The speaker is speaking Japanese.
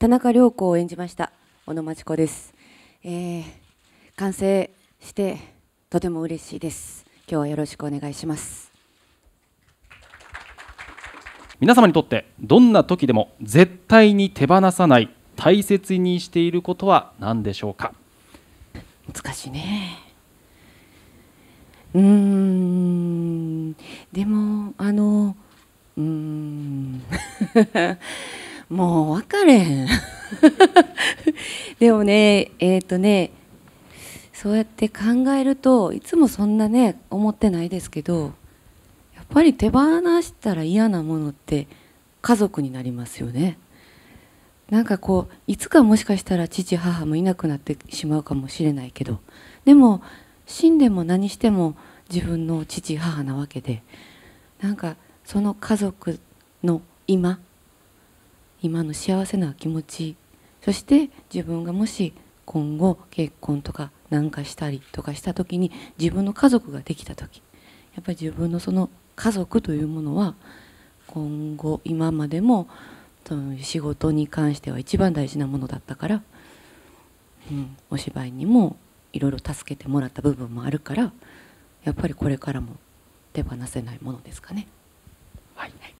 田中涼子を演じました小野真知子です、えー、完成してとても嬉しいです今日はよろしくお願いします皆様にとってどんな時でも絶対に手放さない大切にしていることは何でしょうか難しいねうんでもあのうんもう分かれへん でもねえっ、ー、とねそうやって考えるといつもそんなね思ってないですけどやっぱり手放したら嫌なものって家族になりますよねなんかこういつかもしかしたら父母もいなくなってしまうかもしれないけどでも死んでも何しても自分の父母なわけでなんかその家族の今今の幸せな気持ちそして自分がもし今後結婚とかなんかしたりとかした時に自分の家族ができた時やっぱり自分のその家族というものは今後今までもその仕事に関しては一番大事なものだったから、うん、お芝居にもいろいろ助けてもらった部分もあるからやっぱりこれからも手放せないものですかね。はい、はい